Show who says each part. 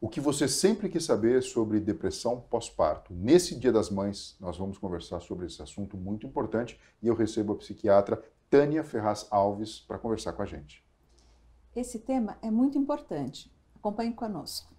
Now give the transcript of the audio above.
Speaker 1: o que você sempre quis saber sobre depressão pós-parto. Nesse Dia das Mães, nós vamos conversar sobre esse assunto muito importante e eu recebo a psiquiatra Tânia Ferraz Alves para conversar com a gente.
Speaker 2: Esse tema é muito importante. Acompanhe conosco.